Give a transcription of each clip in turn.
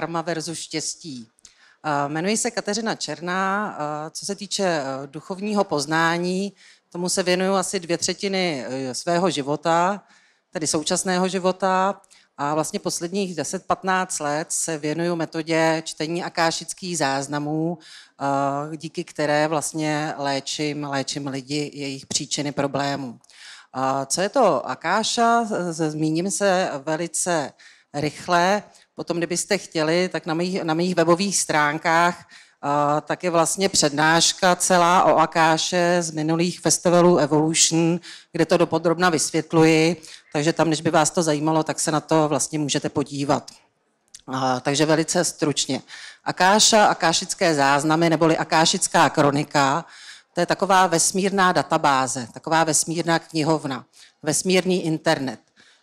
karma versus štěstí. Eh, jmenuji se Kateřina Černá. Eh, co se týče eh, duchovního poznání, tomu se věnuju asi dvě třetiny svého života, tedy současného života. A vlastně posledních 10-15 let se věnuju metodě čtení akášických záznamů, díky které vlastně léčím, léčím lidi jejich příčiny problémů. Co je to akáša? Zmíním se velice rychle. Potom, kdybyste chtěli, tak na mých, na mých webových stránkách uh, tak je vlastně přednáška celá o Akáše z minulých festivalů Evolution, kde to dopodrobna vysvětluji, takže tam, než by vás to zajímalo, tak se na to vlastně můžete podívat. Uh, takže velice stručně. Akáša, akášické záznamy neboli akášická kronika, to je taková vesmírná databáze, taková vesmírná knihovna, vesmírný internet,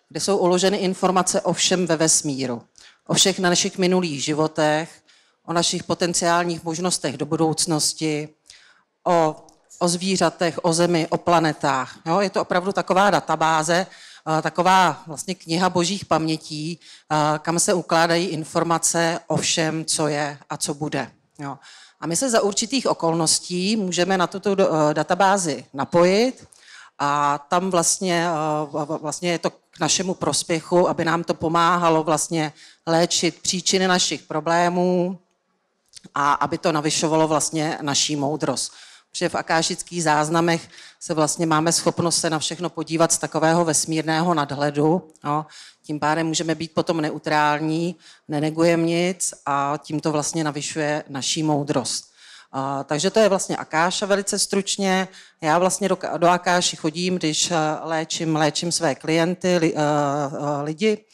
kde jsou uloženy informace o všem ve vesmíru o všech na našich minulých životech, o našich potenciálních možnostech do budoucnosti, o, o zvířatech, o zemi, o planetách. Jo? Je to opravdu taková databáze, taková vlastně kniha božích pamětí, kam se ukládají informace o všem, co je a co bude. Jo. A my se za určitých okolností můžeme na tuto e, databázi napojit a tam vlastně, e, vlastně je to k našemu prospěchu, aby nám to pomáhalo vlastně léčit příčiny našich problémů a aby to navyšovalo vlastně naší moudrost. Protože v akášických záznamech se vlastně máme schopnost se na všechno podívat z takového vesmírného nadhledu. No. Tím pádem můžeme být potom neutrální, nenegujeme nic a tím to vlastně navyšuje naší moudrost. A, takže to je vlastně Akáša velice stručně. Já vlastně do, do Akáši chodím, když eh, léčím, léčím své klienty, li, uh, uh, lidi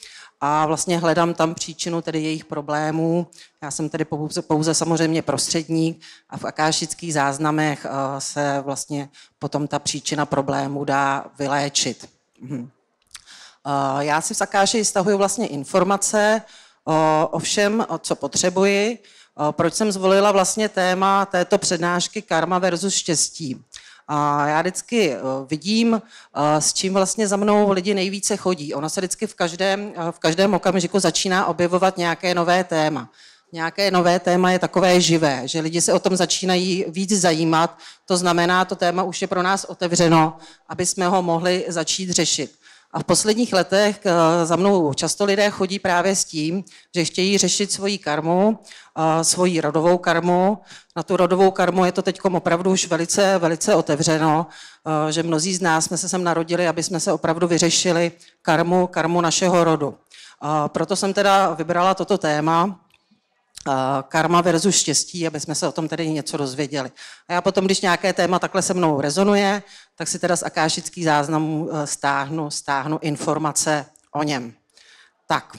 a vlastně hledám tam příčinu tedy jejich problémů. Já jsem tedy pouze, pouze samozřejmě prostředník a v akášických záznamech eh, se vlastně potom ta příčina problému dá vyléčit. Mhm. Eh, já si v Akáši stahuji vlastně informace o, o všem, co potřebuji. Proč jsem zvolila vlastně téma této přednášky karma versus štěstí? A já vždycky eh, vidím, eh, s čím vlastně za mnou lidi nejvíce chodí. Ono se vždycky v každém, eh, v každém okamžiku začíná objevovat nějaké nové téma nějaké nové téma je takové živé, že lidi se o tom začínají víc zajímat. To znamená, to téma už je pro nás otevřeno, aby jsme ho mohli začít řešit. A v posledních letech eh, za mnou často lidé chodí právě s tím, že chtějí řešit svoji karmu, eh, svoji rodovou karmu. Na tu rodovou karmu je to teď opravdu už velice, velice otevřeno, eh, že mnozí z nás jsme se sem narodili, aby jsme se opravdu vyřešili karmu, karmu našeho rodu. Proto jsem teda vybrala toto téma, karma versus štěstí, aby jsme se o tom tedy něco dozvěděli. A já potom, když nějaké téma takhle se mnou rezonuje, tak si teda z akášických záznamů eh, stáhnu, stáhnu informace o něm. Tak,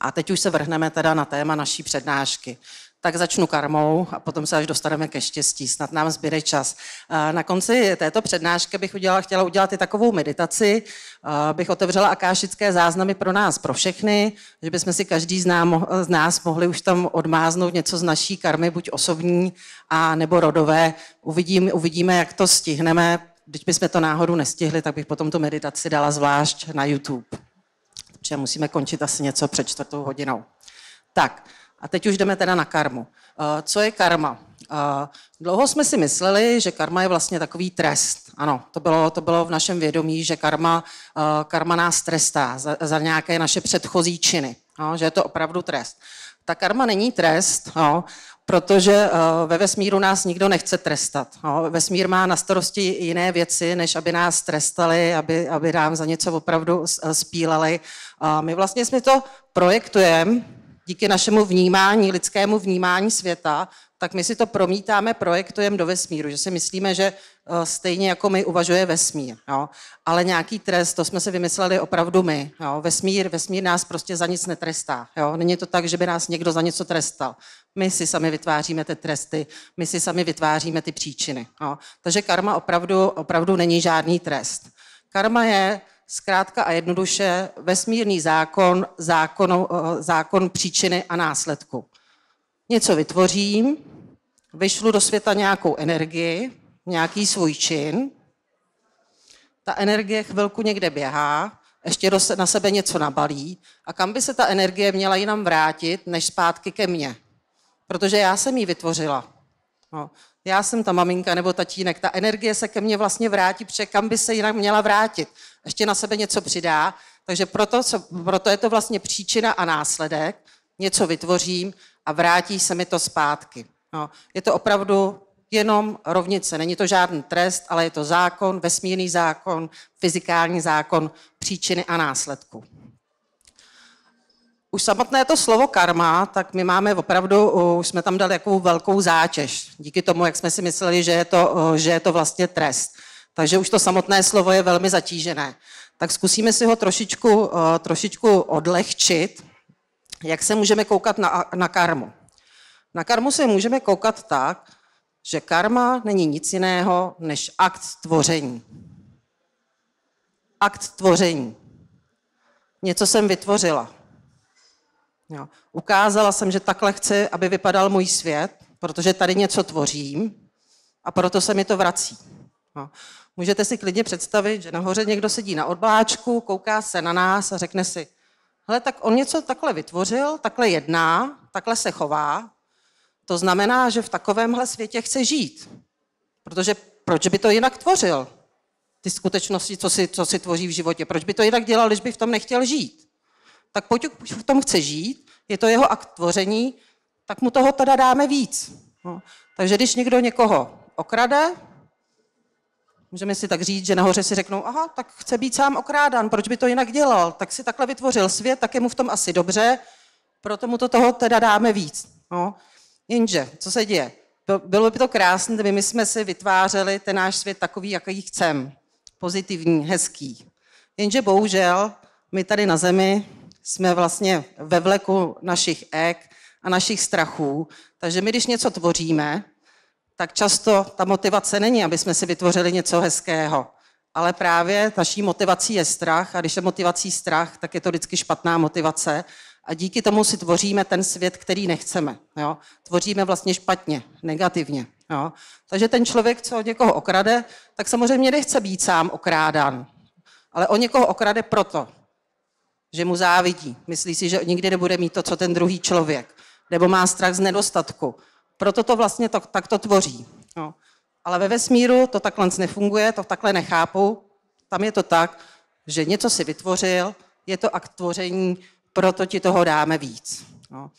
a teď už se vrhneme teda na téma naší přednášky tak začnu karmou a potom se až dostaneme ke štěstí. Snad nám zbyde čas. Na konci této přednášky bych udělala, chtěla udělat i takovou meditaci. Bych otevřela akášické záznamy pro nás, pro všechny, že bychom si každý z, nám, z nás mohli už tam odmáznout něco z naší karmy, buď osobní a nebo rodové. Uvidím, uvidíme, jak to stihneme. Když bychom to náhodou nestihli, tak bych potom tu meditaci dala zvlášť na YouTube. Protože musíme končit asi něco před čtvrtou hodinou. Tak, a teď už jdeme teda na karmu. Eh, co je karma? Eh, dlouho jsme si mysleli, že karma je vlastně takový trest. Ano, to bylo, to bylo v našem vědomí, že karma, eh, karma nás trestá za, za nějaké naše předchozí činy. No, že je to opravdu trest. Ta karma není trest, no, protože ve vesmíru nás nikdo nechce trestat. No. Vesmír má na starosti jiné věci, než aby nás trestali, aby, aby nám za něco opravdu spílali. A my vlastně jsme to projektujeme díky našemu vnímání, lidskému vnímání světa, tak my si to promítáme, projektujeme do vesmíru, že si myslíme, že eh, stejně jako my uvažuje vesmír. Jo. Ale nějaký trest, to jsme si vymysleli opravdu my. Jo. Vesmír, vesmír nás prostě za nic netrestá. Jo. Není to tak, že by nás někdo za něco trestal. My si sami vytváříme ty tresty, my si sami vytváříme ty příčiny. Jo. Takže karma opravdu, opravdu není žádný trest. Karma je zkrátka a jednoduše vesmírný zákon, zákon, eh, zákon příčiny a následku. Něco vytvořím, vyšlu do světa nějakou energii, nějaký svůj čin, ta energie chvilku někde běhá, ještě na sebe něco nabalí a kam by se ta energie měla jinam vrátit, než zpátky ke mně. Protože já jsem ji vytvořila. No já jsem ta maminka nebo tatínek, ta energie se ke mně vlastně vrátí, protože kam by se jinak měla vrátit. Ještě na sebe něco přidá, takže proto, proto je to vlastně příčina a následek, něco vytvořím a vrátí se mi to zpátky. No, je to opravdu jenom rovnice. Není to žádný trest, ale je to zákon, vesmírný zákon, fyzikální zákon příčiny a následku už samotné to slovo karma, tak my máme opravdu, už jsme tam dali jakou velkou zátěž, díky tomu, jak jsme si mysleli, že je to, že je to vlastně trest. Takže už to samotné slovo je velmi zatížené. Tak zkusíme si ho trošičku, trošičku odlehčit, jak se můžeme koukat na, na karmu. Na karmu se můžeme koukat tak, že karma není nic jiného než akt tvoření. Akt tvoření. Něco jsem vytvořila Jo. Ukázala jsem, že takhle chci, aby vypadal můj svět, protože tady něco tvořím a proto se mi to vrací. Jo. Můžete si klidně představit, že nahoře někdo sedí na odbláčku, kouká se na nás a řekne si, hele, tak on něco takhle vytvořil, takhle jedná, takhle se chová, to znamená, že v takovémhle světě chce žít. Protože proč by to jinak tvořil? Ty skutečnosti, co si, co si tvoří v životě. Proč by to jinak dělal, když by v tom nechtěl žít? tak pokud v tom chce žít, je to jeho akt tvoření, tak mu toho teda dáme víc. No. Takže když někdo někoho okrade, můžeme si tak říct, že nahoře si řeknou, aha, tak chce být sám okrádan, proč by to jinak dělal, tak si takhle vytvořil svět, tak je mu v tom asi dobře, proto mu to toho teda dáme víc. No. Jenže, co se děje? Bylo by to krásné, kdyby my jsme si vytvářeli ten náš svět takový, jaký chceme. Pozitivní, hezký. Jenže bohužel my tady na Zemi jsme vlastně ve vleku našich ek a našich strachů. Takže my, když něco tvoříme, tak často ta motivace není, aby jsme si vytvořili něco hezkého. Ale právě naší motivací je strach a když je motivací strach, tak je to vždycky špatná motivace a díky tomu si tvoříme ten svět, který nechceme. Jo? Tvoříme vlastně špatně, negativně. Jo? Takže ten člověk, co někoho okrade, tak samozřejmě nechce být sám okrádán. ale on někoho okrade proto, že mu závidí, myslí si, že nikdy nebude mít to, co ten druhý člověk, nebo má strach z nedostatku. Proto to vlastně to, tak to tvoří. No. Ale ve vesmíru to takhle nefunguje, to takhle nechápu. Tam je to tak, že něco si vytvořil, je to akt tvoření, proto ti toho dáme víc. No.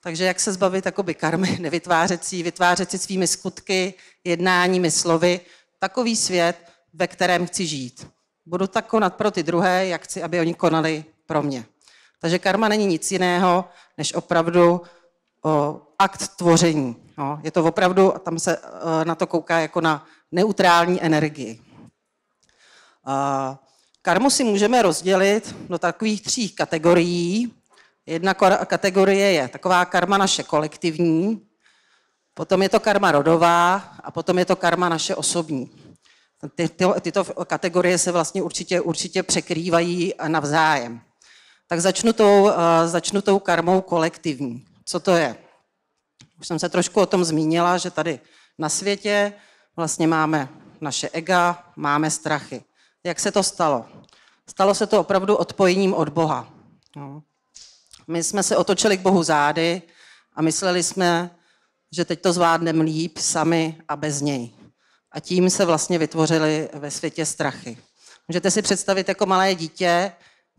Takže jak se zbavit takoby karmy, nevytvářet si, vytvářet si svými skutky, jednáními, slovy, takový svět, ve kterém chci žít. Budu tak konat pro ty druhé, jak chci, aby oni konali pro mě. Takže karma není nic jiného, než opravdu o, akt tvoření. No, Je to opravdu, a tam se o, e, na to kouká jako na neutrální energii. A, karmu si můžeme rozdělit do takových tří kategorií. Jedna kategorie je taková karma naše kolektivní, potom je to karma rodová a potom je to karma naše osobní. Ty, ty, tyto kategorie se vlastně určitě, určitě překrývají navzájem. Tak začnu tou, eh, začnu tou karmou kolektivní. Co to je? Už jsem se trošku o tom zmínila, že tady na světě vlastně máme naše ega, máme strachy. Jak se to stalo? Stalo se to opravdu odpojením od Boha. No. My jsme se otočili k Bohu zády a mysleli jsme, že teď to zvládneme líp sami a bez něj. A tím se vlastně vytvořily ve světě strachy. Můžete si představit jako malé dítě,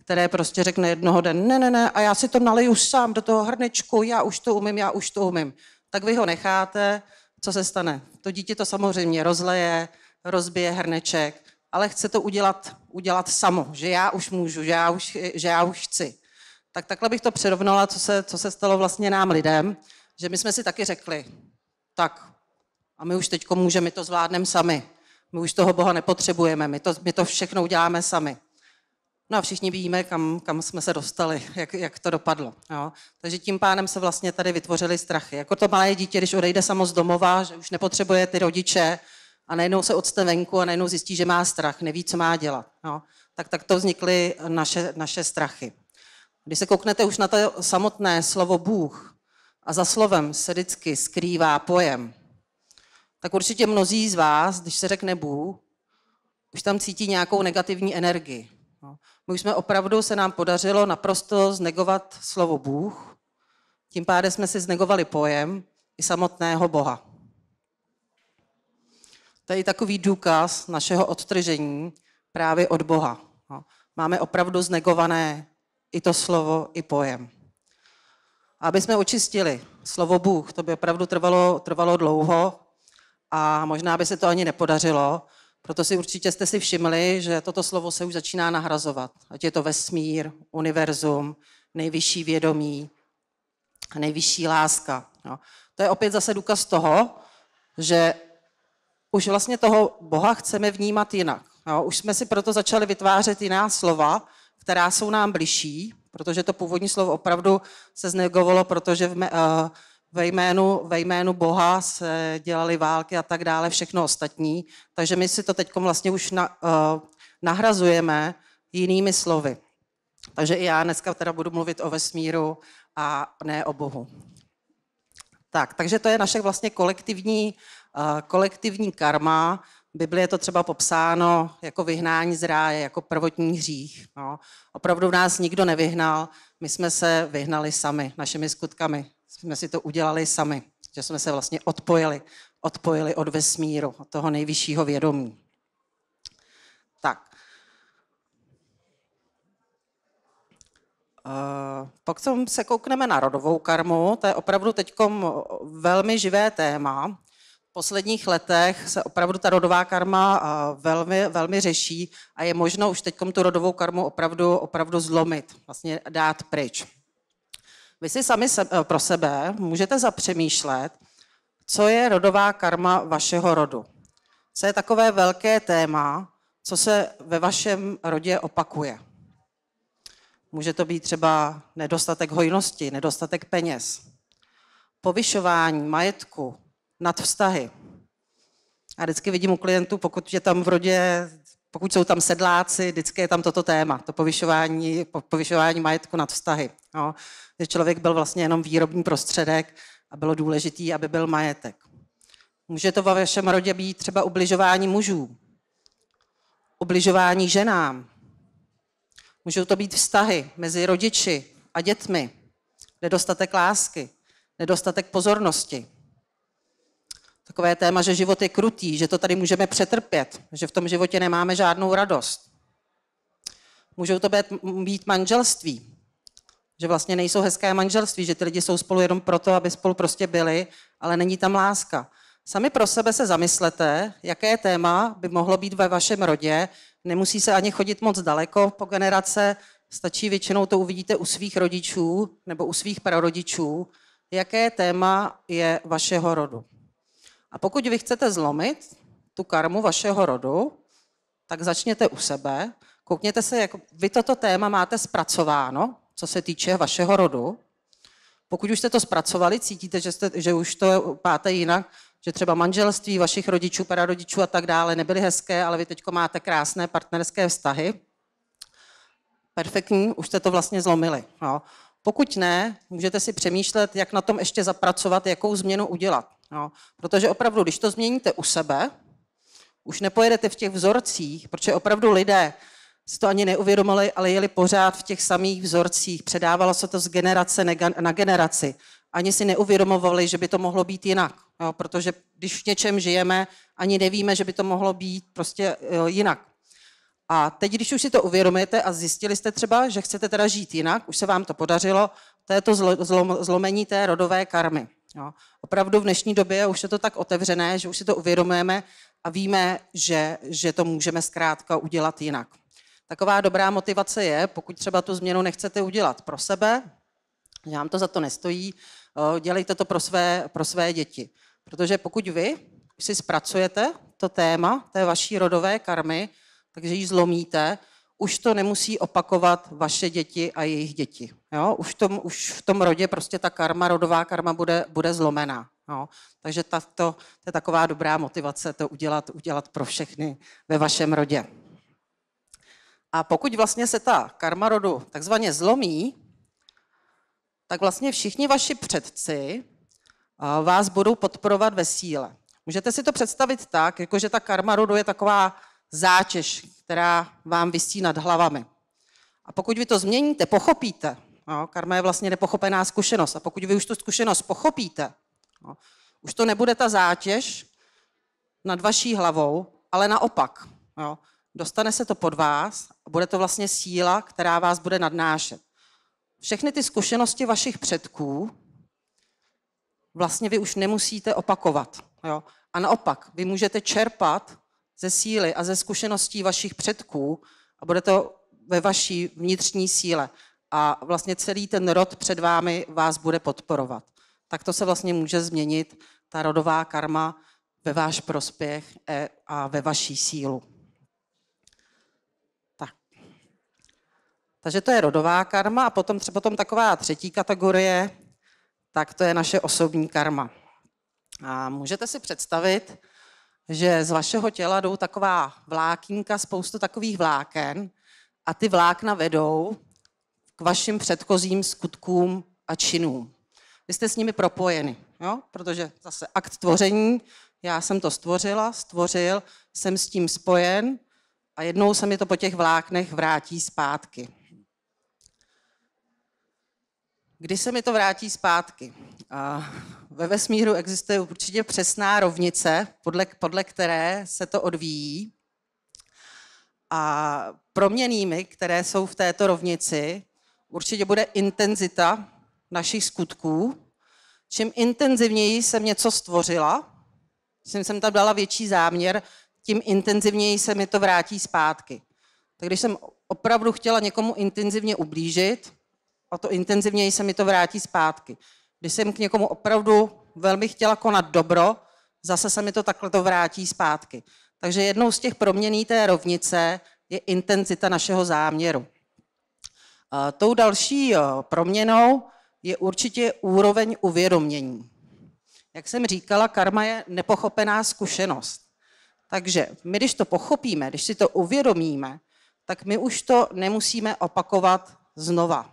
které prostě řekne jednoho den, ne, ne, ne, a já si to naliju sám do toho hrnečku, já už to umím, já už to umím. Tak vy ho necháte, co se stane? To dítě to samozřejmě rozleje, rozbije hrneček, ale chce to udělat, udělat samo, že já už můžu, že já už, že já už chci. Tak takhle bych to přirovnala, co se, co se stalo vlastně nám lidem, že my jsme si taky řekli, tak a my už teďko můžeme, my to zvládneme sami. My už toho Boha nepotřebujeme, my to, my to všechno uděláme sami. No a všichni víme, kam, kam jsme se dostali, jak, jak to dopadlo. Jo. Takže tím pádem se vlastně tady vytvořily strachy. Jako to malé dítě, když odejde samo z domova, že už nepotřebuje ty rodiče a najednou se odste venku a najednou zjistí, že má strach, neví, co má dělat. Jo. Tak, tak to vznikly naše, naše strachy. Když se kouknete už na to samotné slovo Bůh a za slovem se vždycky skrývá pojem, tak určitě mnozí z vás, když se řekne Bůh, už tam cítí nějakou negativní energii. My už jsme opravdu, se nám podařilo naprosto znegovat slovo Bůh, tím pádem jsme si znegovali pojem i samotného Boha. To je i takový důkaz našeho odtržení právě od Boha. No, máme opravdu znegované i to slovo, i pojem. Aby jsme očistili slovo Bůh, to by opravdu trvalo, trvalo dlouho a možná by se to ani nepodařilo, proto si určitě jste si všimli, že toto slovo se už začíná nahrazovat. Ať je to vesmír, univerzum, nejvyšší vědomí, nejvyšší láska. No. To je opět zase důkaz toho, že už vlastně toho Boha chceme vnímat jinak. No. Už jsme si proto začali vytvářet jiná slova, která jsou nám bližší, protože to původní slovo opravdu se znegovalo, protože v, me, uh, ve jménu, ve jménu Boha se dělaly války a tak dále, všechno ostatní. Takže my si to teď vlastně už na, uh, nahrazujeme jinými slovy. Takže i já dneska teda budu mluvit o vesmíru a ne o Bohu. Tak, takže to je naše vlastně kolektivní, uh, kolektivní karma. V je to třeba popsáno jako vyhnání z ráje, jako prvotní hřích. No. Opravdu nás nikdo nevyhnal, my jsme se vyhnali sami našimi skutkami jsme si to udělali sami, že jsme se vlastně odpojili, odpojili od vesmíru, od toho nejvyššího vědomí. Tak. Eh, Pak se koukneme na rodovou karmu, to je opravdu teď velmi živé téma. V posledních letech se opravdu ta rodová karma eh, velmi, velmi řeší a je možno už teď tu rodovou karmu opravdu, opravdu zlomit, vlastně dát pryč. Vy si sami se, eh, pro sebe můžete zapřemýšlet, co je rodová karma vašeho rodu. Co je takové velké téma, co se ve vašem rodě opakuje. Může to být třeba nedostatek hojnosti, nedostatek peněz, povyšování majetku nad vztahy. A vždycky vidím u klientů, pokud je tam v rodě, pokud jsou tam sedláci, vždycky je tam toto téma, to povyšování, povyšování majetku nad vztahy. No že člověk byl vlastně jenom výrobní prostředek a bylo důležitý, aby byl majetek. Může to ve vašem rodě být třeba ubližování mužů, ubližování ženám, můžou to být vztahy mezi rodiči a dětmi, nedostatek lásky, nedostatek pozornosti. Takové téma, že život je krutý, že to tady můžeme přetrpět, že v tom životě nemáme žádnou radost. Můžou to být, být manželství, že vlastně nejsou hezké manželství, že ty lidi jsou spolu jenom proto, aby spolu prostě byli, ale není tam láska. Sami pro sebe se zamyslete, jaké téma by mohlo být ve vašem rodě. Nemusí se ani chodit moc daleko po generace, stačí většinou to uvidíte u svých rodičů nebo u svých prarodičů, jaké téma je vašeho rodu. A pokud vy chcete zlomit tu karmu vašeho rodu, tak začněte u sebe, koukněte se, jak vy toto téma máte zpracováno, co se týče vašeho rodu. Pokud už jste to zpracovali, cítíte, že, jste, že už to páte jinak, že třeba manželství vašich rodičů, prarodičů a tak dále nebyly hezké, ale vy teď máte krásné partnerské vztahy, perfektní, už jste to vlastně zlomili. Jo. Pokud ne, můžete si přemýšlet, jak na tom ještě zapracovat, jakou změnu udělat. Jo. Protože opravdu, když to změníte u sebe, už nepojedete v těch vzorcích, protože opravdu lidé, si to ani neuvědomili, ale jeli pořád v těch samých vzorcích. Předávalo se to z generace na generaci. Ani si neuvědomovali, že by to mohlo být jinak. Jo, protože když v něčem žijeme, ani nevíme, že by to mohlo být prostě jo, e, jinak. A teď, když už si to uvědomíte a zjistili jste třeba, že chcete teda žít jinak, už se vám to podařilo, to je to zlo, zlo, zlomení té rodové karmy. Jo. Opravdu v dnešní době už je to tak otevřené, že už si to uvědomujeme a víme, že, že to můžeme zkrátka udělat jinak taková dobrá motivace je, pokud třeba tu změnu nechcete udělat pro sebe, že vám to za to nestojí, eh, dělejte to pro své, pro své děti. Protože pokud vy si zpracujete to téma té vaší rodové karmy, takže ji zlomíte, už to nemusí opakovat vaše děti a jejich děti. Jo? Už, tom, už v tom rodě prostě ta karma, rodová karma bude, bude zlomená. Jo? Takže tato, to je taková dobrá motivace to udělat, udělat pro všechny ve vašem rodě. A pokud vlastně se ta karma rodu takzvaně zlomí, tak vlastně všichni vaši předci eh, vás budou podporovat ve síle. Můžete si to představit tak, jako že ta karma rodu je taková zátěž, která vám vysí nad hlavami. A pokud vy to změníte, pochopíte, no, karma je vlastně nepochopená zkušenost, a pokud vy už tu zkušenost pochopíte, no, už to nebude ta zátěž nad vaší hlavou, ale naopak. No, dostane se to pod vás a bude to vlastně síla, která vás bude nadnášet. Všechny ty zkušenosti vašich předků vlastně vy už nemusíte opakovat. Jo? A naopak, vy můžete čerpat ze síly a ze zkušeností vašich předků a bude to ve vaší vnitřní síle. A vlastně celý ten rod před vámi vás bude podporovat. Tak to se vlastně může změnit ta rodová karma ve váš prospěch e, a ve vaší sílu. Takže to je rodová karma a potom, třeba potom taková třetí kategorie, tak to je naše osobní karma. A můžete si představit, že z vašeho těla jdou taková vlákínka, spoustu takových vláken a ty vlákna vedou k vašim předchozím skutkům a činům. Vy jste s nimi propojeni, jo? protože zase akt tvoření, já jsem to stvořila, stvořil, jsem s tím spojen a jednou se mi to po těch vláknech vrátí zpátky kdy se mi to vrátí zpátky. A ve vesmíru existuje určitě přesná rovnice, podle, podle které se to odvíjí. A proměnými, které jsou v této rovnici, určitě bude intenzita našich skutků. Čím intenzivněji jsem něco stvořila, tím jsem tam dala větší záměr, tím intenzivněji se mi to vrátí zpátky. Tak když jsem opravdu chtěla někomu intenzivně ublížit, o to intenzivněji se mi to vrátí zpátky. Když jsem k někomu opravdu velmi chtěla konat dobro, zase se mi to takhle to vrátí zpátky. Takže jednou z těch proměný té rovnice je intenzita našeho záměru. A tou další eh, proměnou je určitě úroveň uvědomění. Jak jsem říkala, karma je nepochopená zkušenost. Takže my, když to pochopíme, když si to uvědomíme, tak my už to nemusíme opakovat znova.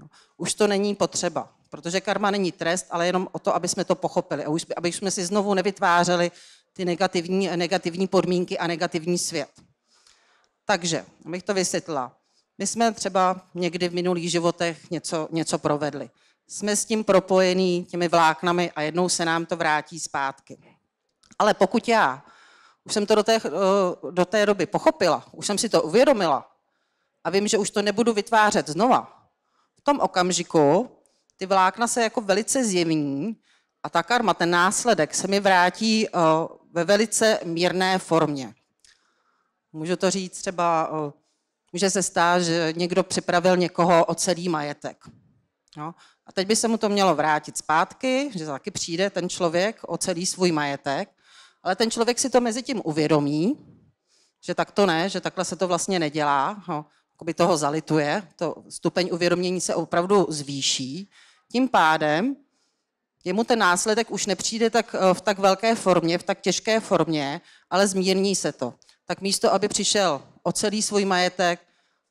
No, už to není potřeba, protože karma není trest, ale jenom o to, aby jsme to pochopili a už, aby jsme si znovu nevytvářeli ty negativní, negativní podmínky a negativní svět. Takže, abych to vysvětlila. My jsme třeba někdy v minulých životech něco, něco provedli. Jsme s tím propojení těmi vláknami a jednou se nám to vrátí zpátky. Ale pokud já už jsem to do té, do té doby pochopila, už jsem si to uvědomila a vím, že už to nebudu vytvářet znova, tom okamžiku ty vlákna se jako velice zjemní a ta karma, ten následek, se mi vrátí eh, ve velice mírné formě. Můžu to říct třeba, eh, může se stát, že někdo připravil někoho o celý majetek. No, a teď by se mu to mělo vrátit zpátky, že taky přijde ten člověk o celý svůj majetek, ale ten člověk si to mezi tím uvědomí, že tak to ne, že takhle se to vlastně nedělá. No toho zalituje, to stupeň uvědomění se opravdu zvýší, tím pádem jemu ten následek už nepřijde tak, eh, v tak velké formě, v tak těžké formě, ale zmírní se to. Tak místo, aby přišel o celý svůj majetek,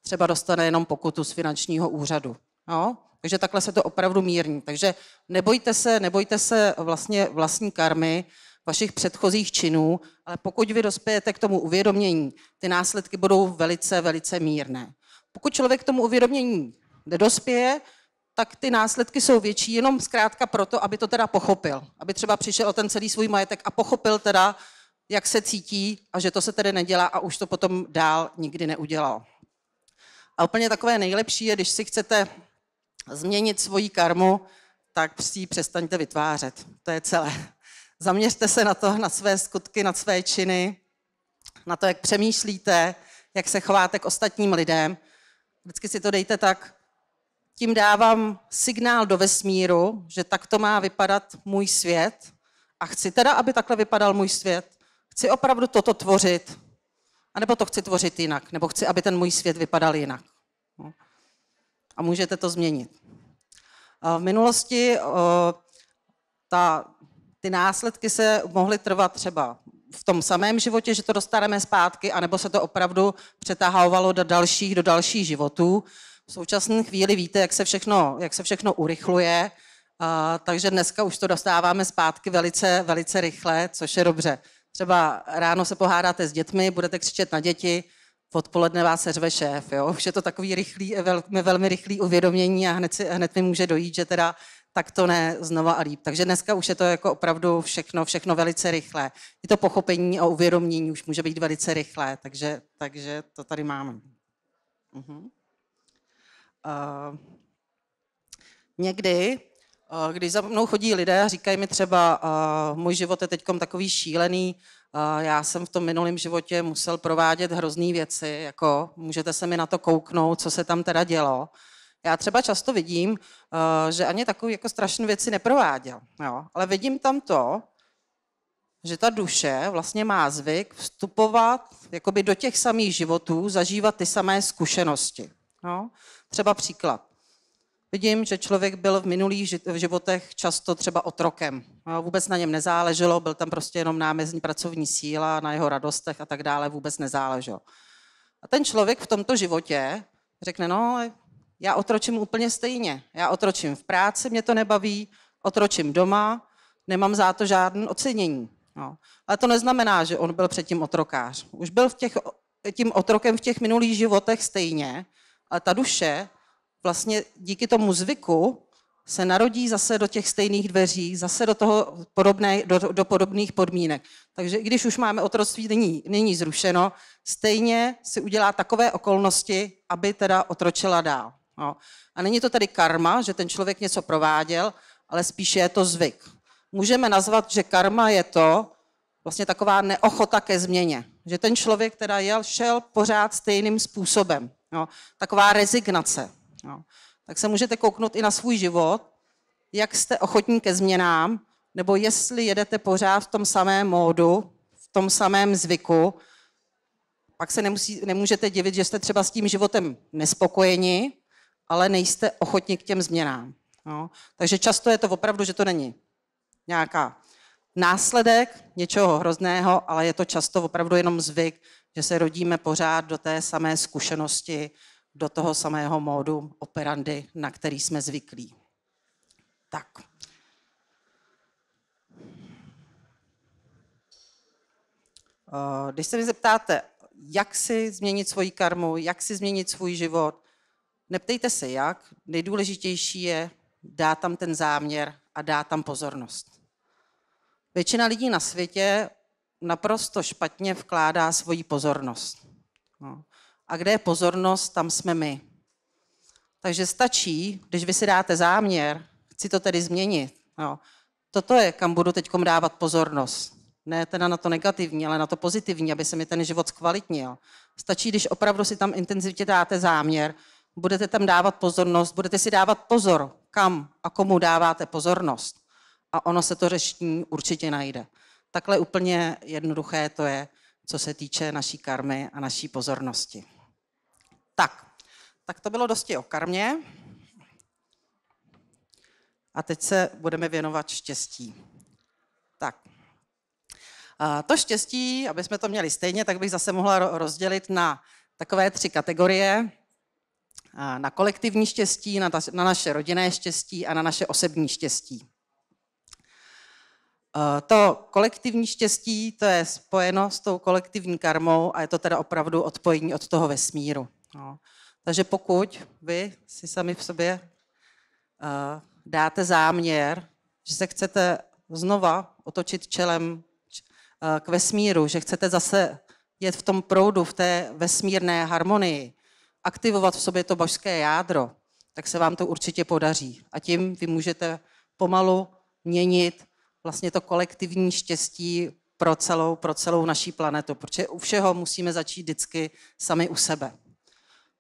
třeba dostane jenom pokutu z finančního úřadu. No? Takže takhle se to opravdu mírní. Takže nebojte se, nebojte se vlastně vlastní karmy vašich předchozích činů, ale pokud vy dospějete k tomu uvědomění, ty následky budou velice, velice mírné. Pokud člověk k tomu uvědomění nedospěje, tak ty následky jsou větší jenom zkrátka proto, aby to teda pochopil. Aby třeba přišel o ten celý svůj majetek a pochopil teda, jak se cítí a že to se tedy nedělá a už to potom dál nikdy neudělal. A úplně takové nejlepší je, když si chcete změnit svoji karmu, tak si ji přestaňte vytvářet. To je celé. Zaměřte se na to, na své skutky, na své činy, na to, jak přemýšlíte, jak se chováte k ostatním lidem. Vždycky si to dejte tak, tím dávám signál do vesmíru, že takto má vypadat můj svět a chci teda, aby takhle vypadal můj svět. Chci opravdu toto tvořit, Nebo to chci tvořit jinak, nebo chci, aby ten můj svět vypadal jinak. No. A můžete to změnit. Eh, v minulosti eh, ta ty následky se mohly trvat třeba v tom samém životě, že to dostaneme zpátky, anebo se to opravdu přetahovalo do dalších, do dalších životů. V současné chvíli víte, jak se všechno, jak se všechno urychluje, a, takže dneska už to dostáváme zpátky velice, velice rychle, což je dobře. Třeba ráno se pohádáte s dětmi, budete křičet na děti, odpoledne vás seřve šéf. Jo? Už je to takový rychlý, velmi, velmi rychlý uvědomění a hned, si, hned mi může dojít, že teda tak to ne znova a líp. Takže dneska už je to jako opravdu všechno, všechno velice rychlé. I to pochopení a uvědomění už může být velice rychlé, takže, takže to tady máme. Uh-huh. Uh, někdy, uh, když za mnou chodí lidé a říkají mi třeba, uh, můj život je teď takový šílený, uh, já jsem v tom minulém životě musel provádět hrozné věci, jako můžete se mi na to kouknout, co se tam teda dělo. Uh, já třeba často vidím, eh, že ani takovou jako strašnou věci neprováděl. Jo? Ale vidím tam to, že ta duše vlastně má zvyk vstupovat jakoby do těch samých životů, zažívat ty samé zkušenosti. Jo? Třeba příklad. Vidím, že člověk byl v minulých životech často třeba otrokem. Vůbec na něm nezáleželo, byl tam prostě jenom námezní pracovní síla, na jeho radostech a tak dále vůbec nezáleželo. A ten člověk v tomto životě řekne, no, já otročím úplně stejně. Já otročím v práci, mě to nebaví, otročím doma, nemám za to žádné ocenění. No. Ale to neznamená, že on byl předtím otrokář. Už byl v těch, tím otrokem v těch minulých životech stejně, ale ta duše vlastně díky tomu zvyku se narodí zase do těch stejných dveří, zase do, toho podobné, do, do podobných podmínek. Takže i když už máme otroctví, není, není zrušeno, stejně si udělá takové okolnosti, aby teda otročila dál. No. A není to tedy karma, že ten člověk něco prováděl, ale spíše je to zvyk. Můžeme nazvat, že karma je to vlastně taková neochota ke změně. Že ten člověk teda jel, šel pořád stejným způsobem. No. Taková rezignace. No. Tak se můžete kouknout i na svůj život, jak jste ochotní ke změnám, nebo jestli jedete pořád v tom samém módu, v tom samém zvyku, pak se nemusí, nemůžete divit, že jste třeba s tím životem nespokojeni, ale nejste ochotni k těm změnám. No. Takže často je to opravdu, že to není nějaká následek něčeho hrozného, ale je to často opravdu jenom zvyk, že se rodíme pořád do té samé zkušenosti, do toho samého módu operandy, na který jsme zvyklí. Tak. Eh, když se mi zeptáte, jak si změnit svoji karmu, jak si změnit svůj život, Neptejte se jak, nejdůležitější je dát tam ten záměr a dát tam pozornost. Většina lidí na světě naprosto špatně vkládá svoji pozornost. No. A kde je pozornost, tam jsme my. Takže stačí, když vy si dáte záměr, chci to tedy změnit. No. Toto je, kam budu teď dávat pozornost. Ne teda na to negativní, ale na to pozitivní, aby se mi ten život zkvalitnil. Stačí, když opravdu si tam intenzivně dáte záměr, budete tam dávat pozornost, budete si dávat pozor, kam a komu dáváte pozornost. A ono se to řešení určitě najde. Takhle úplně jednoduché to je, co se týče naší karmy a naší pozornosti. Tak, tak to bylo dosti o karmě. A teď se budeme věnovat štěstí. Tak. A to štěstí, aby jsme to měli stejně, tak bych zase mohla rozdělit na takové tři kategorie na kolektivní štěstí, na, ta, na naše rodinné štěstí a na naše osobní štěstí. Eh, to kolektivní štěstí, to je spojeno s tou kolektivní karmou a je to teda opravdu odpojení od toho vesmíru. No. Takže pokud vy si sami v sobě uh, dáte záměr, že se chcete znova otočit čelem uh, k vesmíru, že chcete zase jet v tom proudu, v té vesmírné harmonii, aktivovat v sobě to božské jádro, tak se vám to určitě podaří. A tím vy můžete pomalu měnit vlastně to kolektivní štěstí pro celou, pro celou naší planetu, protože u všeho musíme začít vždycky sami u sebe.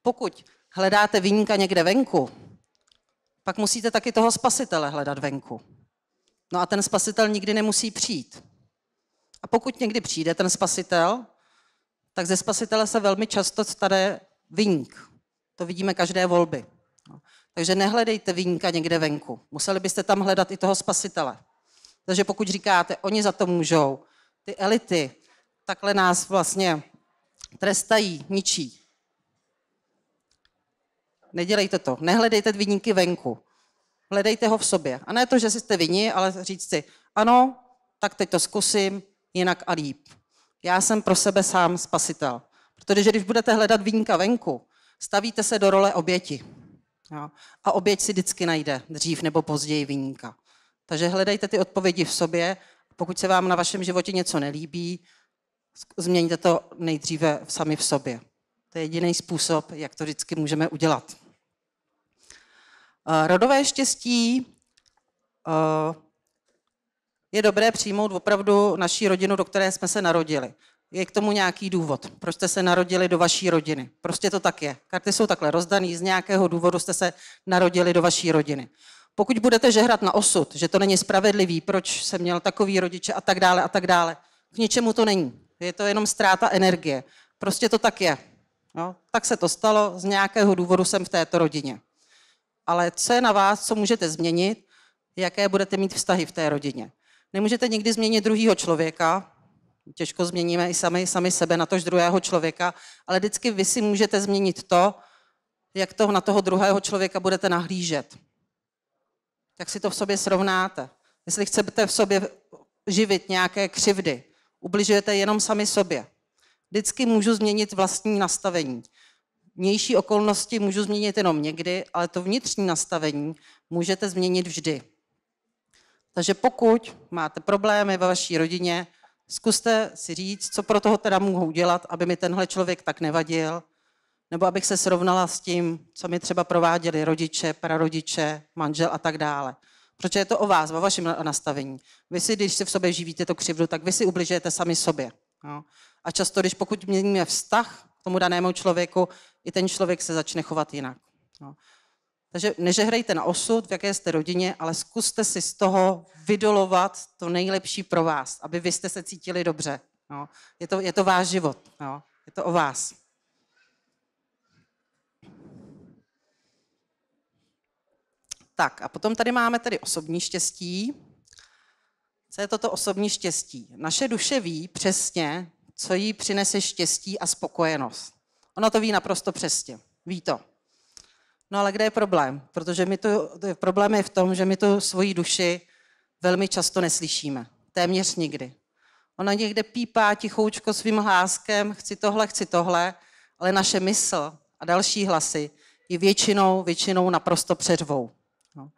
Pokud hledáte výjimka někde venku, pak musíte taky toho spasitele hledat venku. No a ten spasitel nikdy nemusí přijít. A pokud někdy přijde ten spasitel, tak ze spasitele se velmi často stane vyník. To vidíme každé volby. No. Takže nehledejte výjimka někde venku. Museli byste tam hledat i toho spasitele. Takže pokud říkáte, oni za to můžou, ty elity, takhle nás vlastně trestají, ničí. Nedělejte to. Nehledejte výjimky venku. Hledejte ho v sobě. A ne to, že jste vinni, ale říct si, ano, tak teď to zkusím, jinak a líp. Já jsem pro sebe sám spasitel. Protože když budete hledat výjimka venku, stavíte se do role oběti. Jo? A oběť si vždycky najde dřív nebo později výjimka. Takže hledejte ty odpovědi v sobě. Pokud se vám na vašem životě něco nelíbí, změňte to nejdříve sami v sobě. To je jediný způsob, jak to vždycky můžeme udělat. Eh, rodové štěstí eh, je dobré přijmout opravdu naší rodinu, do které jsme se narodili je k tomu nějaký důvod, proč jste se narodili do vaší rodiny. Prostě to tak je. Karty jsou takhle rozdaný, z nějakého důvodu jste se narodili do vaší rodiny. Pokud budete žehrat na osud, že to není spravedlivý, proč jsem měl takový rodiče a tak dále a tak dále, k ničemu to není. Je to jenom ztráta energie. Prostě to tak je. No, tak se to stalo, z nějakého důvodu jsem v této rodině. Ale co je na vás, co můžete změnit, jaké budete mít vztahy v té rodině. Nemůžete nikdy změnit druhého člověka, těžko změníme i sami, sami sebe, na tož druhého člověka, ale vždycky vy si můžete změnit to, jak toho na toho druhého člověka budete nahlížet. Jak si to v sobě srovnáte. Jestli chcete v sobě živit nějaké křivdy, ubližujete jenom sami sobě. Vždycky můžu změnit vlastní nastavení. Vnější okolnosti můžu změnit jenom někdy, ale to vnitřní nastavení můžete změnit vždy. Takže pokud máte problémy ve vaší rodině, Zkuste si říct, co pro toho teda mohu udělat, aby mi tenhle člověk tak nevadil, nebo abych se srovnala s tím, co mi třeba prováděli rodiče, prarodiče, manžel a tak dále. Protože je to o vás, o vašem nastavení. Vy si, když si v sobě živíte to křivdu, tak vy si ubližujete sami sobě. No. A často, když pokud měníme vztah k tomu danému člověku, i ten člověk se začne chovat jinak. No. Takže nežehrejte na osud, v jaké jste rodině, ale zkuste si z toho vydolovat to nejlepší pro vás, aby vy jste se cítili dobře. No. Je, to, je to váš život, no. je to o vás. Tak a potom tady máme tedy osobní štěstí. Co je toto osobní štěstí? Naše duše ví přesně, co jí přinese štěstí a spokojenost. Ona to ví naprosto přesně. Ví to. No ale kde je problém? Protože my tu, problém je v tom, že my tu svoji duši velmi často neslyšíme. Téměř nikdy. Ona někde pípá tichoučko svým hláskem, chci tohle, chci tohle, ale naše mysl a další hlasy ji většinou, většinou naprosto přeřvou. No.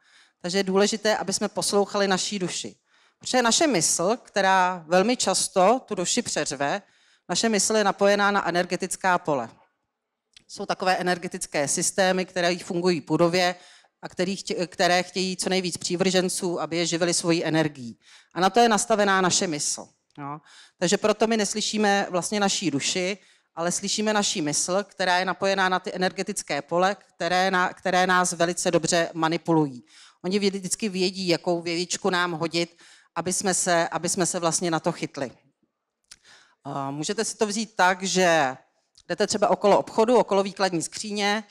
Takže je důležité, aby jsme poslouchali naší duši. Protože naše mysl, která velmi často tu duši přeřve, naše mysl je napojená na energetická pole jsou takové energetické systémy, které fungují půdově a které chtějí co nejvíc přívrženců, aby je živili svojí energií. A na to je nastavená naše mysl. Jo? Takže proto my neslyšíme vlastně naší duši, ale slyšíme naší mysl, která je napojená na ty energetické pole, které, na, které nás velice dobře manipulují. Oni vždycky vědí, jakou vědičku nám hodit, aby jsme se, aby jsme se vlastně na to chytli. Můžete si to vzít tak, že Jdete třeba okolo obchodu, okolo výkladní skříně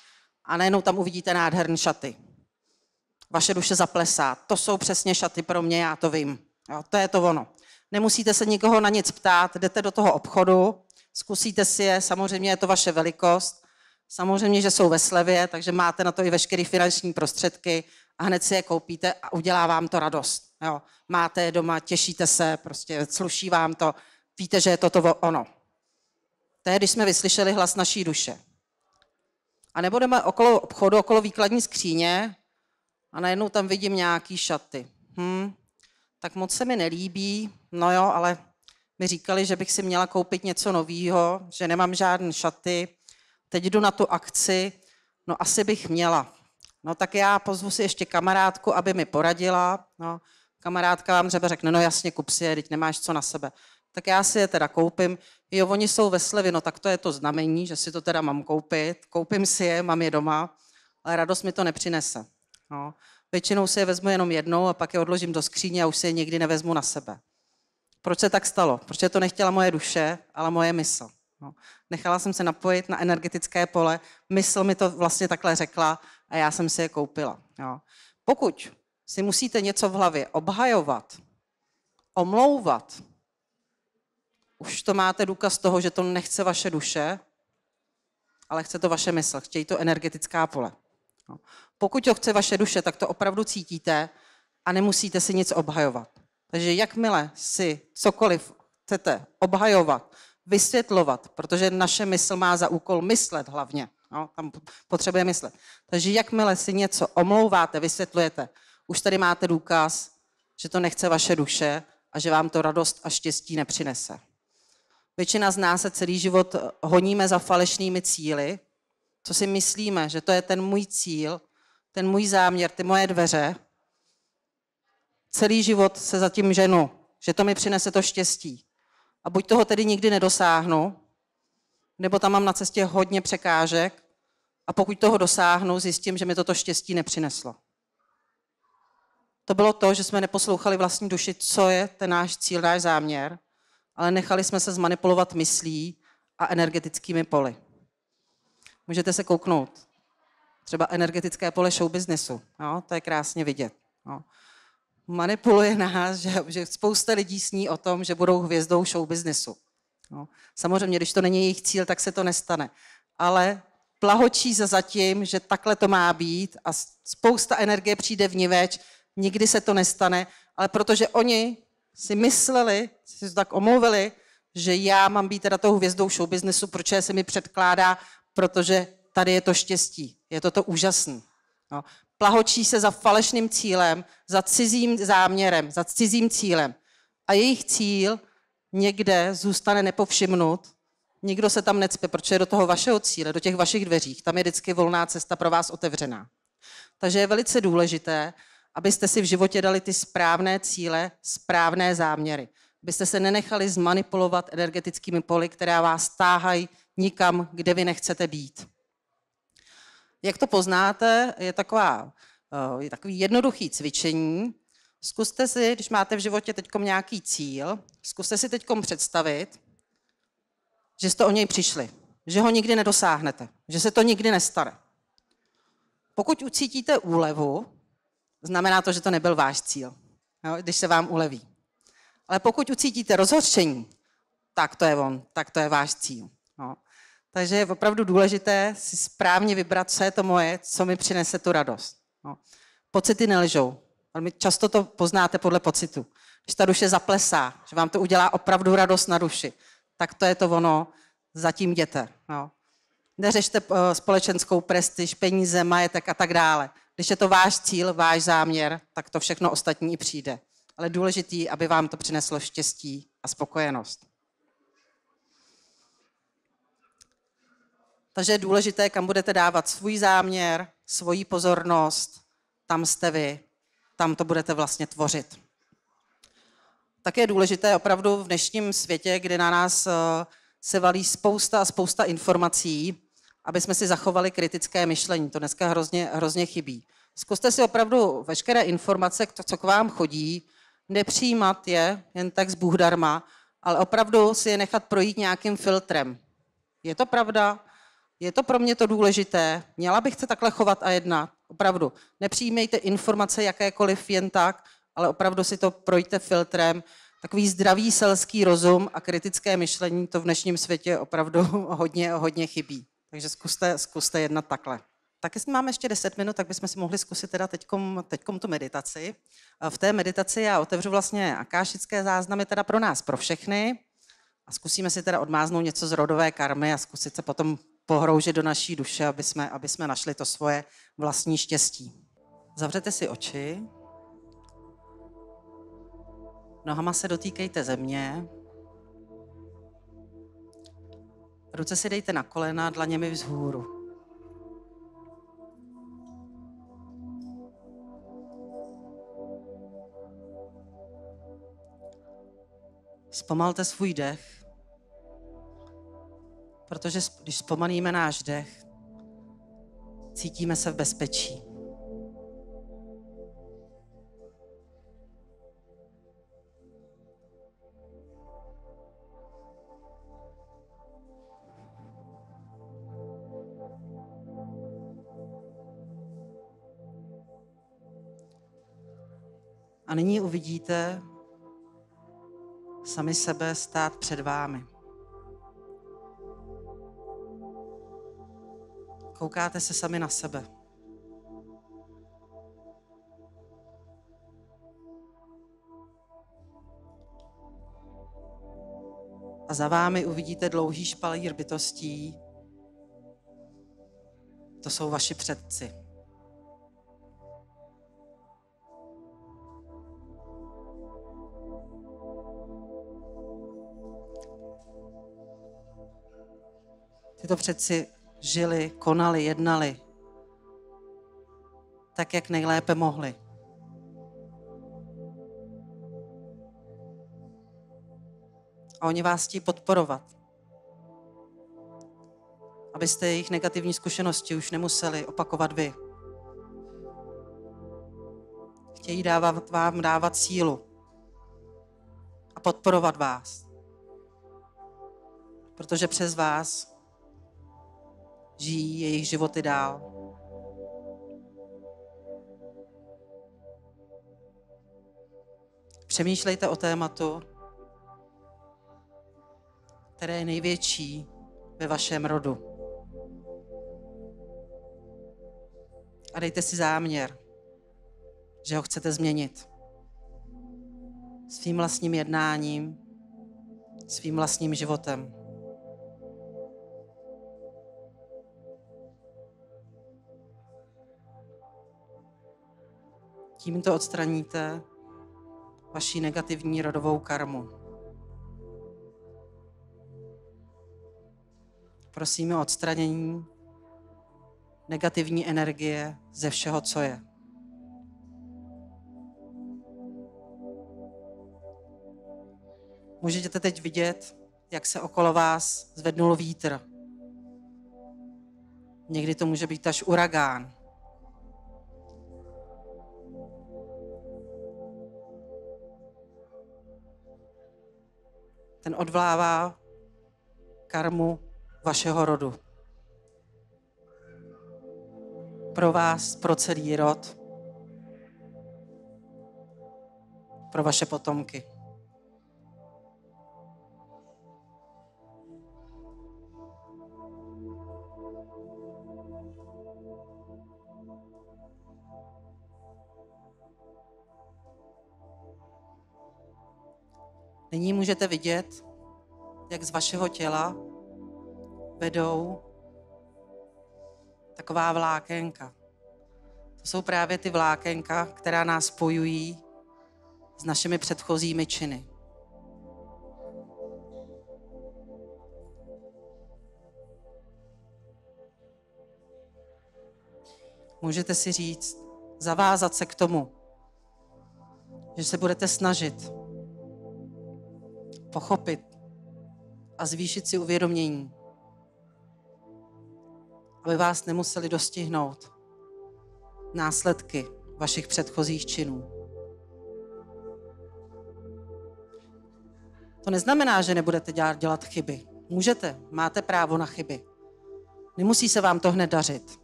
a najednou tam uvidíte nádherné šaty. Vaše duše zaplesá. To jsou přesně šaty pro mě, já to vím. Jo, to je to ono. Nemusíte se nikoho na nic ptát, jdete do toho obchodu, zkusíte si je, samozřejmě je to vaše velikost, samozřejmě, že jsou ve slevě, takže máte na to i veškeré finanční prostředky a hned si je koupíte a udělá vám to radost. Jo. Máte je doma, těšíte se, prostě sluší vám to, víte, že je to, to ono tehdy jsme vyslyšeli hlas naší duše. A nebudeme okolo obchodu, okolo výkladní skříně a najednou tam vidím nějaký šaty. Hm, tak moc se mi nelíbí, no jo, ale mi říkali, že bych si měla koupit něco novýho, že nemám žádné šaty, teď jdu na tu akci, no asi bych měla. No tak já pozvu si ještě kamarádku, aby mi poradila. No, kamarádka vám třeba řekne, no jasně, kup si je, teď nemáš co na sebe tak já si je teda koupím. Jo, oni jsou ve slevě, no tak to je to znamení, že si to teda mám koupit. Koupím si je, mám je doma, ale radost mi to nepřinese. No. Většinou si je vezmu jenom jednou a pak je odložím do skříně a už si je nikdy nevezmu na sebe. Proč se tak stalo? Proč je to nechtěla moje duše, ale moje mysl. No. Nechala jsem se napojit na energetické pole, mysl mi to vlastně takhle řekla a já jsem si je koupila. No. Pokud si musíte něco v hlavě obhajovat, omlouvat, už to máte důkaz toho, že to nechce vaše duše, ale chce to vaše mysl, chtějí to energetická pole. No. Pokud to chce vaše duše, tak to opravdu cítíte a nemusíte si nic obhajovat. Takže jakmile si cokoliv chcete obhajovat, vysvětlovat, protože naše mysl má za úkol myslet hlavně, no, tam potřebuje myslet. Takže jakmile si něco omlouváte, vysvětlujete, už tady máte důkaz, že to nechce vaše duše a že vám to radost a štěstí nepřinese. Většina z nás se celý život eh, honíme za falešnými cíly, co si myslíme, že to je ten můj cíl, ten můj záměr, ty moje dveře. Celý život se zatím ženu, že to mi přinese to štěstí. A buď toho tedy nikdy nedosáhnu, nebo tam mám na cestě hodně překážek a pokud toho dosáhnu, zjistím, že mi toto štěstí nepřineslo. To bylo to, že jsme neposlouchali vlastní duši, co je ten náš cíl, náš záměr ale nechali jsme se zmanipulovat myslí a energetickými poli. Můžete se kouknout. Třeba energetické pole show businessu. Jo? To je krásně vidět. Jo? Manipuluje nás, že, že spousta lidí sní o tom, že budou hvězdou show businessu. Jo? Samozřejmě, když to není jejich cíl, tak se to nestane. Ale plahočí za zatím, že takhle to má být a spousta energie přijde vniveč, nikdy se to nestane, ale protože oni si mysleli, si to tak omluvili, že já mám být teda tou hvězdou showbiznesu, proč se mi předkládá, protože tady je to štěstí. Je to to úžasný. No. Plahočí se za falešným cílem, za cizím záměrem, za cizím cílem. A jejich cíl někde zůstane nepovšimnut, nikdo se tam necpe, protože do toho vašeho cíle, do těch vašich dveřích, tam je vždycky volná cesta pro vás otevřená. Takže je velice důležité, abyste si v životě dali ty správné cíle, správné záměry. Abyste se nenechali zmanipulovat energetickými poli, která vás táhají nikam, kde vy nechcete být. Jak to poznáte, je, taková, eh, je takový jednoduchý cvičení. Zkuste si, když máte v životě teď nějaký cíl, zkuste si teď představit, že jste o něj přišli, že ho nikdy nedosáhnete, že se to nikdy nestane. Pokud ucítíte úlevu, znamená to, že to nebyl váš cíl, jo, když se vám uleví. Ale pokud ucítíte rozhořčení, tak to je on, tak to je váš cíl. Jo. Takže je opravdu důležité si správně vybrat, co je to moje, co mi přinese tu radost. Jo. Pocity nelžou. Velmi často to poznáte podle pocitu. Když ta duše zaplesá, že vám to udělá opravdu radost na duši, tak to je to ono, zatím jděte. Jo. Neřešte eh, společenskou prestiž, peníze, majetek a tak dále. Když je to váš cíl, váš záměr, tak to všechno ostatní přijde. Ale důležitý, aby vám to přineslo štěstí a spokojenost. Takže je důležité, kam budete dávat svůj záměr, svoji pozornost, tam jste vy, tam to budete vlastně tvořit. Také je důležité opravdu v dnešním světě, kdy na nás eh, se valí spousta a spousta informací, aby jsme si zachovali kritické myšlení. To dneska hrozně, hrozně chybí. Zkuste si opravdu veškeré informace, co k vám chodí, nepřijímat je jen tak z Bůh darma, ale opravdu si je nechat projít nějakým filtrem. Je to pravda? Je to pro mě to důležité? Měla bych se takhle chovat a jednat? Opravdu. Nepřijímejte informace jakékoliv jen tak, ale opravdu si to projďte filtrem. Takový zdravý selský rozum a kritické myšlení to v dnešním světě opravdu hodně, hodně chybí. Takže zkuste, zkuste jednat takhle. Tak jestli máme ještě 10 minut, tak bychom si mohli zkusit teda teďkom, teďkom tu meditaci. V té meditaci já otevřu vlastně akášické záznamy teda pro nás, pro všechny. A zkusíme si teda odmáznout něco z rodové karmy a zkusit se potom pohroužit do naší duše, aby jsme, aby jsme našli to svoje vlastní štěstí. Zavřete si oči. Nohama se dotýkejte země. Ruce si dejte na kolena, dlaněmi vzhůru. Zpomalte svůj dech, protože když zpomalíme náš dech, cítíme se v bezpečí. A nyní uvidíte sami sebe stát před vámi. Koukáte se sami na sebe. A za vámi uvidíte dlouhý špalír bytostí. To jsou vaši předci. Ty to přeci žili, konali, jednali tak, jak nejlépe mohli. A oni vás chtějí podporovat, abyste jejich negativní zkušenosti už nemuseli opakovat vy. Chtějí dávat, vám dávat sílu a podporovat vás, protože přes vás žijí jejich životy dál. Přemýšlejte o tématu, které je největší ve vašem rodu. A dejte si záměr, že ho chcete změnit. Svým vlastním jednáním, svým vlastním životem. Tímto odstraníte vaši negativní rodovou karmu. Prosíme o odstranění negativní energie ze všeho, co je. Můžete teď vidět, jak se okolo vás zvednul vítr. Někdy to může být až uragán. ten odvlává karmu vašeho rodu. Pro vás, pro celý rod, pro vaše potomky. Nyní můžete vidět, jak z vašeho těla vedou taková vlákénka. To jsou právě ty vlákénka, která nás spojují s našimi předchozími činy. Můžete si říct, zavázat se k tomu, že se budete snažit pochopit a zvýšit si uvědomění, aby vás nemuseli dostihnout následky vašich předchozích činů. To neznamená, že nebudete dělat, dělat chyby. Můžete, máte právo na chyby. Nemusí se vám to hned dařit.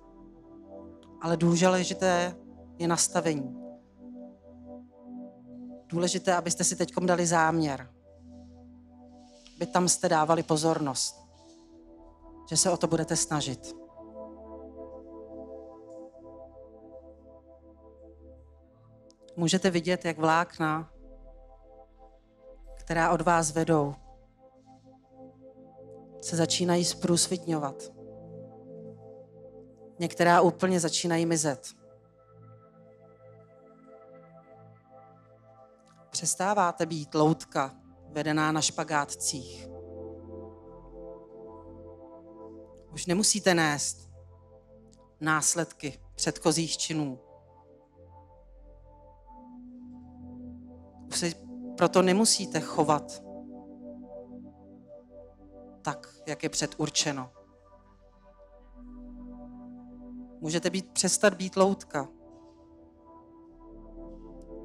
Ale důležité je nastavení. Důležité, abyste si teď dali záměr by tam jste dávali pozornost. Že se o to budete snažit. Můžete vidět, jak vlákna, která od vás vedou, se začínají zprůsvitňovat. Některá úplně začínají mizet. Přestáváte být loutka vedená na špagátcích. Už nemusíte nést následky předchozích činů. Už se proto nemusíte chovat tak, jak je předurčeno. Můžete být, přestat být loutka.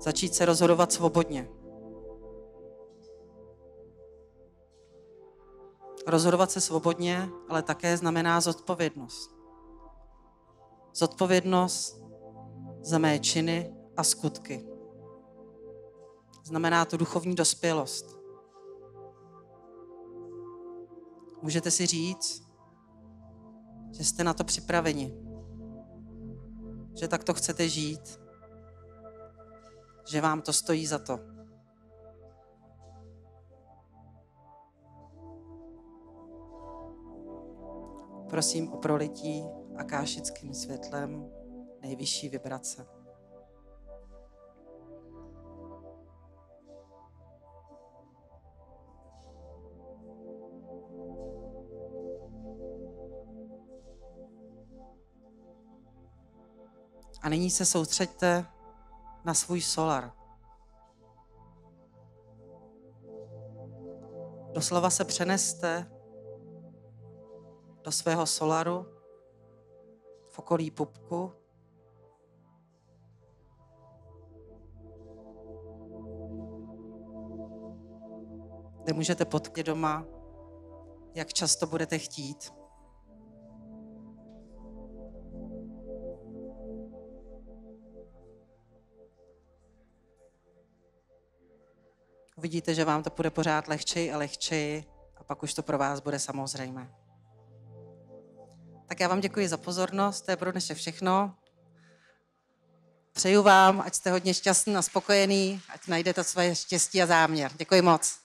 Začít se rozhodovat svobodně. Rozhodovat se svobodně, ale také znamená zodpovědnost. Zodpovědnost za mé činy a skutky. Znamená to duchovní dospělost. Můžete si říct, že jste na to připraveni, že tak to chcete žít, že vám to stojí za to. prosím o prolití kášickým světlem nejvyšší vibrace. A nyní se soustřeďte na svůj solar. Doslova se přeneste do svého solaru v okolí pupku. Kde můžete potvrdit doma, jak často budete chtít. Uvidíte, že vám to bude pořád lehčeji a lehčeji a pak už to pro vás bude samozřejmé. Tak já vám děkuji za pozornost, to je pro dnešek všechno. Přeju vám, ať jste hodně šťastný a spokojený, ať najdete své štěstí a záměr. Děkuji moc.